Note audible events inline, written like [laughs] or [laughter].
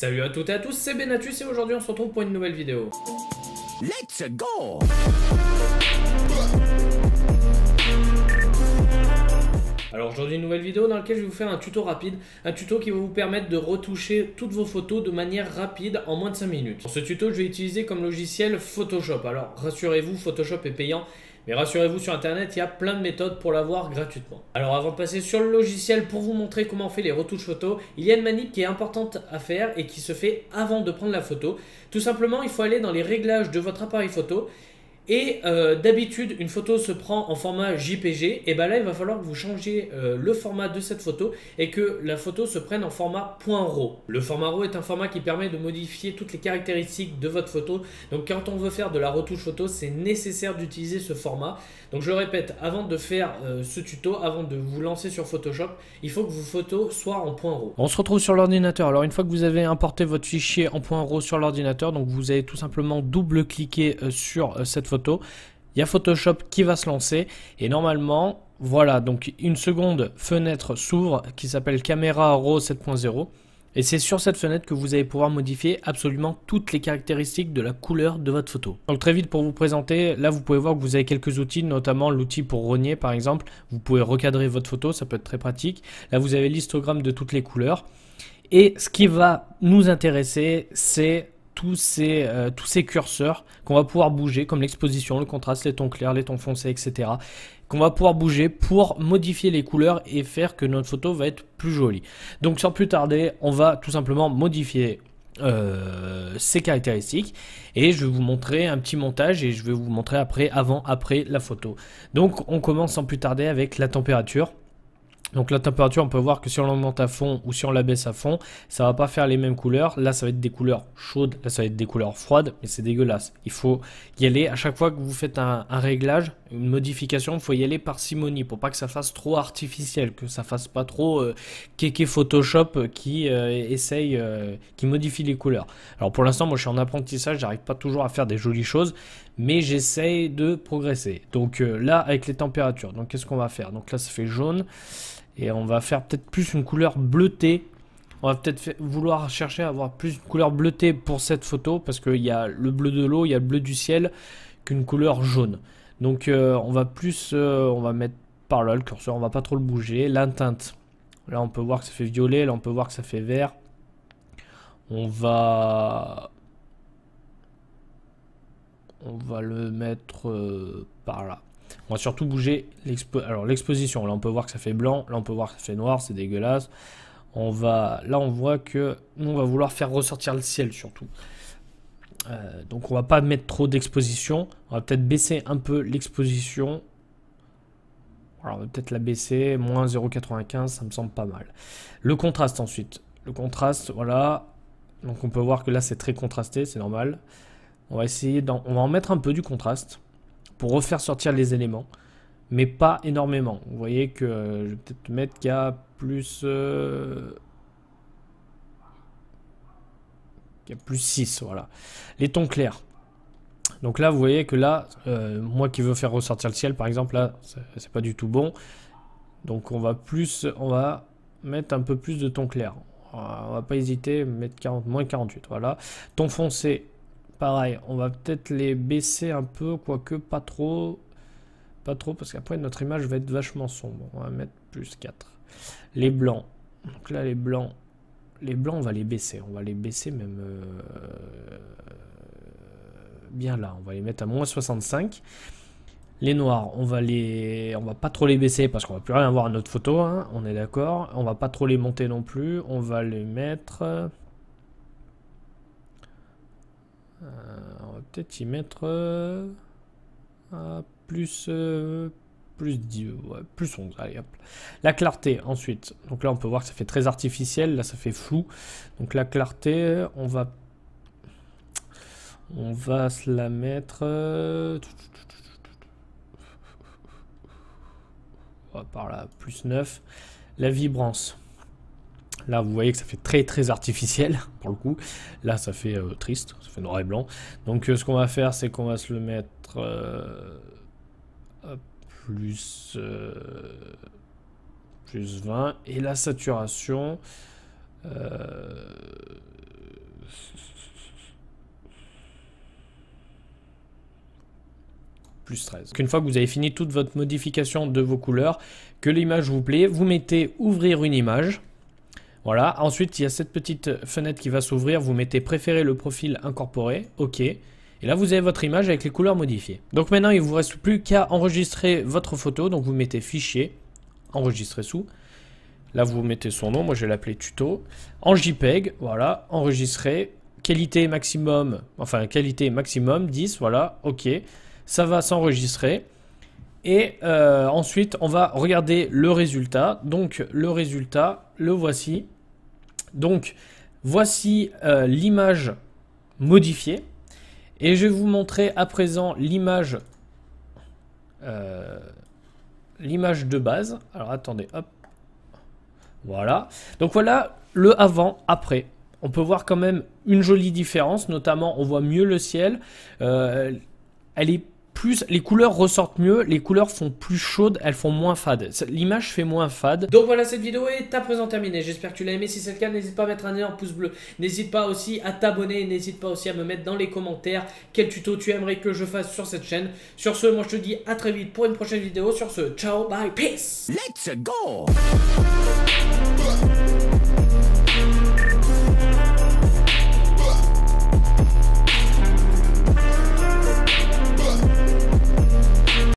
Salut à toutes et à tous, c'est Benatus et aujourd'hui on se retrouve pour une nouvelle vidéo. Let's go Alors aujourd'hui une nouvelle vidéo dans laquelle je vais vous faire un tuto rapide, un tuto qui va vous permettre de retoucher toutes vos photos de manière rapide en moins de 5 minutes. Pour ce tuto je vais utiliser comme logiciel Photoshop. Alors rassurez-vous, Photoshop est payant, mais rassurez-vous, sur Internet, il y a plein de méthodes pour l'avoir gratuitement. Alors avant de passer sur le logiciel pour vous montrer comment on fait les retouches photos, il y a une manip qui est importante à faire et qui se fait avant de prendre la photo. Tout simplement, il faut aller dans les réglages de votre appareil photo et euh, d'habitude, une photo se prend en format JPG. Et bien là, il va falloir que vous changiez euh, le format de cette photo et que la photo se prenne en format .raw. Le format RAW est un format qui permet de modifier toutes les caractéristiques de votre photo. Donc quand on veut faire de la retouche photo, c'est nécessaire d'utiliser ce format. Donc je répète, avant de faire euh, ce tuto, avant de vous lancer sur Photoshop, il faut que vos photos soient en .raw. On se retrouve sur l'ordinateur. Alors une fois que vous avez importé votre fichier en .raw sur l'ordinateur, donc vous avez tout simplement double-cliquer sur cette photo il y a Photoshop qui va se lancer et normalement, voilà, donc une seconde fenêtre s'ouvre qui s'appelle Camera RAW 7.0. Et c'est sur cette fenêtre que vous allez pouvoir modifier absolument toutes les caractéristiques de la couleur de votre photo. Donc très vite pour vous présenter, là vous pouvez voir que vous avez quelques outils, notamment l'outil pour rogner par exemple. Vous pouvez recadrer votre photo, ça peut être très pratique. Là vous avez l'histogramme de toutes les couleurs. Et ce qui va nous intéresser, c'est euh, tous ces, curseurs qu'on va pouvoir bouger, comme l'exposition, le contraste, les tons clairs, les tons foncés, etc. Qu'on va pouvoir bouger pour modifier les couleurs et faire que notre photo va être plus jolie. Donc sans plus tarder, on va tout simplement modifier euh, ces caractéristiques et je vais vous montrer un petit montage et je vais vous montrer après, avant, après la photo. Donc on commence sans plus tarder avec la température. Donc la température, on peut voir que si on l'augmente à fond ou si on la baisse à fond, ça va pas faire les mêmes couleurs. Là, ça va être des couleurs chaudes, là, ça va être des couleurs froides, mais c'est dégueulasse. Il faut y aller. À chaque fois que vous faites un, un réglage, une modification, il faut y aller par simonie pour pas que ça fasse trop artificiel, que ça fasse pas trop euh, kéké Photoshop qui euh, essaye, euh, qui modifie les couleurs. Alors pour l'instant, moi je suis en apprentissage, j'arrive pas toujours à faire des jolies choses, mais j'essaye de progresser. Donc là, avec les températures, donc qu'est-ce qu'on va faire Donc là, ça fait jaune et on va faire peut-être plus une couleur bleutée. On va peut-être vouloir chercher à avoir plus une couleur bleutée pour cette photo parce qu'il y a le bleu de l'eau, il y a le bleu du ciel qu'une couleur jaune. Donc euh, on va plus, euh, on va mettre par là le curseur, on va pas trop le bouger. l'inteinte, là on peut voir que ça fait violet, là on peut voir que ça fait vert. On va... On va le mettre euh, par là. On va surtout bouger l'exposition. Là on peut voir que ça fait blanc, là on peut voir que ça fait noir, c'est dégueulasse. On va... Là on voit que nous on va vouloir faire ressortir le ciel surtout. Euh, donc on va pas mettre trop d'exposition. On va peut-être baisser un peu l'exposition. Alors on va peut-être la baisser, moins 0,95, ça me semble pas mal. Le contraste ensuite. Le contraste, voilà. Donc on peut voir que là c'est très contrasté, c'est normal. On va essayer d'en... On va en mettre un peu du contraste pour refaire sortir les éléments. Mais pas énormément. Vous voyez que euh, je vais peut-être mettre qu'il plus... Euh, a plus 6, voilà. Les tons clairs. Donc là, vous voyez que là, euh, moi qui veux faire ressortir le ciel, par exemple, là, c'est pas du tout bon. Donc on va plus, on va mettre un peu plus de tons clairs euh, On va pas hésiter, mettre 40, moins 48, voilà. tons foncé, pareil, on va peut-être les baisser un peu, quoique pas trop. Pas trop, parce qu'après notre image va être vachement sombre. On va mettre plus 4. Les blancs. Donc là, les blancs, les blancs, on va les baisser. On va les baisser même euh, bien là. On va les mettre à moins 65. Les noirs, on va les, on va pas trop les baisser parce qu'on va plus rien voir à notre photo. Hein. on est d'accord. On va pas trop les monter non plus. On va les mettre. Euh, on va peut-être y mettre euh, à plus plus, 10, plus 11. Allez, La clarté, ensuite. Donc là, on peut voir que ça fait très artificiel. Là, ça fait flou. Donc la clarté, on va... On va se la mettre... Euh, par là, plus 9. La vibrance. Là, vous voyez que ça fait très très artificiel [laughs] pour le coup. Là, ça fait euh, triste, ça fait noir et blanc. Donc, euh, ce qu'on va faire, c'est qu'on va se le mettre. hop, plus, 20. Euh, Et la saturation... Euh, plus 13. Qu'une fois que vous avez fini toute votre modification de vos couleurs, que l'image vous plaît, vous mettez ouvrir une image. Voilà, ensuite il y a cette petite fenêtre qui va s'ouvrir, vous mettez préférer le profil incorporé, ok. Et là, vous avez votre image avec les couleurs modifiées. Donc maintenant, il ne vous reste plus qu'à enregistrer votre photo. Donc vous mettez fichier, enregistrer sous. Là, vous mettez son nom. Moi, je vais l'appeler tuto. En JPEG, voilà, enregistrer. Qualité maximum, enfin qualité maximum 10, voilà, ok. Ça va s'enregistrer. Et euh, ensuite, on va regarder le résultat. Donc, le résultat, le voici. Donc, voici euh, l'image modifiée. Et je vais vous montrer à présent l'image euh, l'image de base. Alors attendez, hop. Voilà. Donc voilà le avant, après. On peut voir quand même une jolie différence, notamment on voit mieux le ciel. Euh, elle est plus les couleurs ressortent mieux, les couleurs sont plus chaudes, elles font moins fade. L'image fait moins fade. Donc voilà, cette vidéo est à présent terminée. J'espère que tu l'as aimé. Si c'est le cas, n'hésite pas à mettre un énorme pouce bleu. N'hésite pas aussi à t'abonner. N'hésite pas aussi à me mettre dans les commentaires quel tuto tu aimerais que je fasse sur cette chaîne. Sur ce, moi je te dis à très vite pour une prochaine vidéo. Sur ce, ciao, bye, peace. Let's go.